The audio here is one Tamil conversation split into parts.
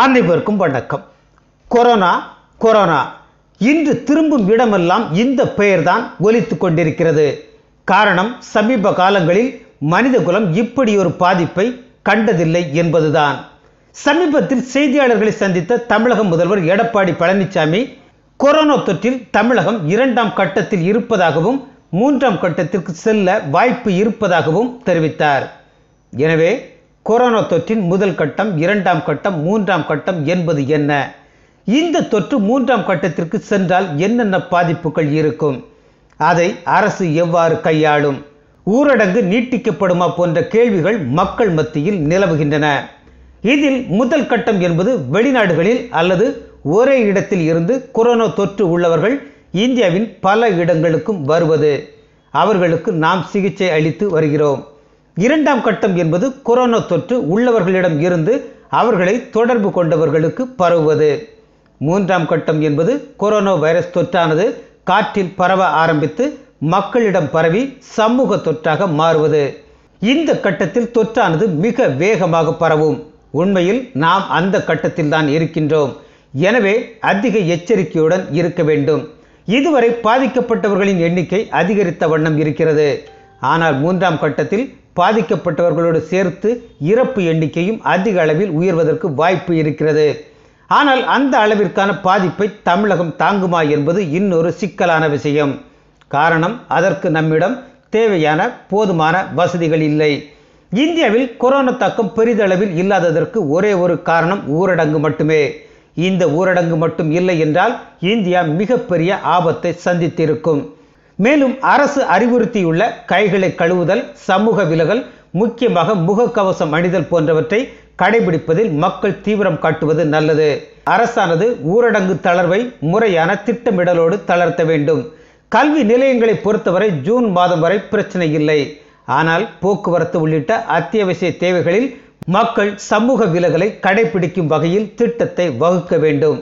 அனைவருக்கும் வணக்கம் கொரோனா கொரோனா இன்று திரும்பும் இடமெல்லாம் இந்த பெயர்தான் ஒலித்து கொண்டிருக்கிறது காரணம் சமீப காலங்களில் மனிதகுலம் இப்படி ஒரு பாதிப்பை கண்டதில்லை என்பதுதான் சமீபத்தில் செய்தியாளர்களை சந்தித்த தமிழக முதல்வர் எடப்பாடி பழனிசாமி கொரோனா தொற்றில் தமிழகம் இரண்டாம் கட்டத்தில் இருப்பதாகவும் மூன்றாம் கட்டத்திற்கு செல்ல வாய்ப்பு இருப்பதாகவும் தெரிவித்தார் எனவே கொரோனா தொற்றின் முதல் கட்டம் இரண்டாம் கட்டம் மூன்றாம் கட்டம் என்பது என்ன இந்த தொற்று மூன்றாம் கட்டத்திற்கு சென்றால் என்னென்ன பாதிப்புகள் இருக்கும் அதை அரசு எவ்வாறு கையாளும் ஊரடங்கு நீட்டிக்கப்படுமா போன்ற கேள்விகள் மக்கள் மத்தியில் நிலவுகின்றன இதில் முதல் கட்டம் என்பது வெளிநாடுகளில் அல்லது ஒரே இடத்தில் இருந்து கொரோனா தொற்று உள்ளவர்கள் இந்தியாவின் பல இடங்களுக்கும் வருவது அவர்களுக்கு நாம் சிகிச்சை அளித்து வருகிறோம் இரண்டாம் கட்டம் என்பது கொரோனா தொற்று உள்ளவர்களிடம் இருந்து அவர்களை தொடர்பு கொண்டவர்களுக்கு பரவுவது மூன்றாம் கட்டம் என்பது கொரோனா வைரஸ் தொற்றானது காற்றில் பரவ ஆரம்பித்து மக்களிடம் பரவி சமூக தொற்றாக மாறுவது இந்த கட்டத்தில் தொற்றானது மிக வேகமாக பரவும் உண்மையில் நாம் அந்த கட்டத்தில் தான் இருக்கின்றோம் எனவே அதிக எச்சரிக்கையுடன் இருக்க வேண்டும் இதுவரை பாதிக்கப்பட்டவர்களின் எண்ணிக்கை அதிகரித்த வண்ணம் இருக்கிறது ஆனால் மூன்றாம் கட்டத்தில் பாதிக்கப்பட்டவர்களோடு சேர்த்து இறப்பு எண்ணிக்கையும் அதிக அளவில் உயர்வதற்கு வாய்ப்பு இருக்கிறது ஆனால் அந்த அளவிற்கான பாதிப்பை தமிழகம் தாங்குமா என்பது இன்னொரு சிக்கலான விஷயம் காரணம் அதற்கு நம்மிடம் தேவையான போதுமான வசதிகள் இல்லை இந்தியாவில் கொரோனா தாக்கம் பெரிதளவில் இல்லாததற்கு ஒரே ஒரு காரணம் ஊரடங்கு மட்டுமே இந்த ஊரடங்கு மட்டும் இல்லை என்றால் இந்தியா மிகப்பெரிய ஆபத்தை சந்தித்திருக்கும் மேலும் அரசு அறிவுறுத்தியுள்ள கைகளை கழுவுதல் சமூக விலகல் முக்கியமாக முகக்கவசம் அணிதல் போன்றவற்றை கடைபிடிப்பதில் மக்கள் தீவிரம் காட்டுவது நல்லது அரசானது ஊரடங்கு தளர்வை முறையான திட்டமிடலோடு தளர்த்த வேண்டும் கல்வி நிலையங்களை பொறுத்தவரை ஜூன் மாதம் வரை பிரச்சனை இல்லை ஆனால் போக்குவரத்து உள்ளிட்ட அத்தியாவசிய தேவைகளில் மக்கள் சமூக விலகலை கடைபிடிக்கும் வகையில் திட்டத்தை வகுக்க வேண்டும்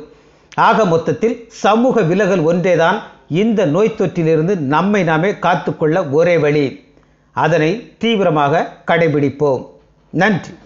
ஆக மொத்தத்தில் சமூக விலகல் ஒன்றேதான் இந்த நோய் தொற்றிலிருந்து நம்மை நாமே காத்துக்கொள்ள ஒரே வழி அதனை தீவிரமாக கடைபிடிப்போம் நன்றி